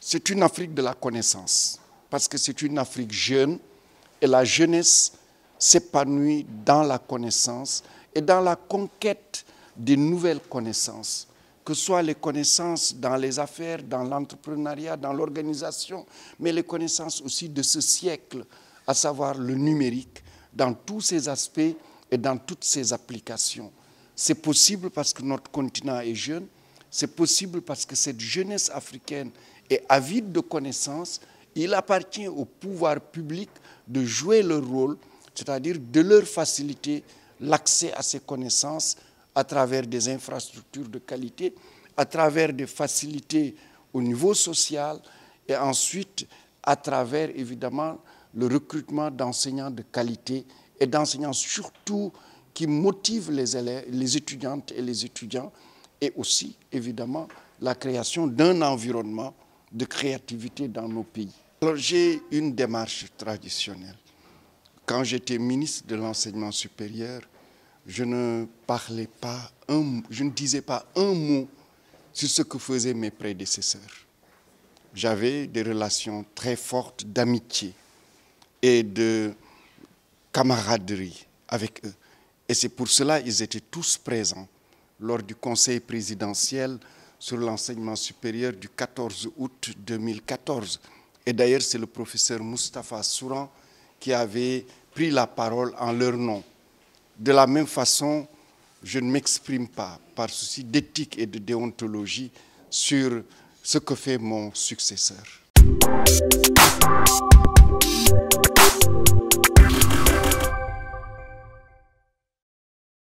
C'est une Afrique de la connaissance, parce que c'est une Afrique jeune, et la jeunesse s'épanouit dans la connaissance et dans la conquête des nouvelles connaissances, que ce soit les connaissances dans les affaires, dans l'entrepreneuriat, dans l'organisation, mais les connaissances aussi de ce siècle, à savoir le numérique, dans tous ses aspects et dans toutes ses applications. C'est possible parce que notre continent est jeune, c'est possible parce que cette jeunesse africaine est avide de connaissances. Il appartient au pouvoir public de jouer leur rôle, c'est-à-dire de leur faciliter l'accès à ces connaissances à travers des infrastructures de qualité, à travers des facilités au niveau social et ensuite à travers évidemment le recrutement d'enseignants de qualité et d'enseignants surtout qui motivent les élèves, les étudiantes et les étudiants, et aussi évidemment la création d'un environnement de créativité dans nos pays. Alors j'ai une démarche traditionnelle. Quand j'étais ministre de l'enseignement supérieur, je ne parlais pas un, je ne disais pas un mot sur ce que faisaient mes prédécesseurs. J'avais des relations très fortes d'amitié et de camaraderie avec eux. Et c'est pour cela qu'ils étaient tous présents lors du conseil présidentiel sur l'enseignement supérieur du 14 août 2014. Et d'ailleurs, c'est le professeur Moustapha Souran qui avait pris la parole en leur nom. De la même façon, je ne m'exprime pas par souci d'éthique et de déontologie sur ce que fait mon successeur.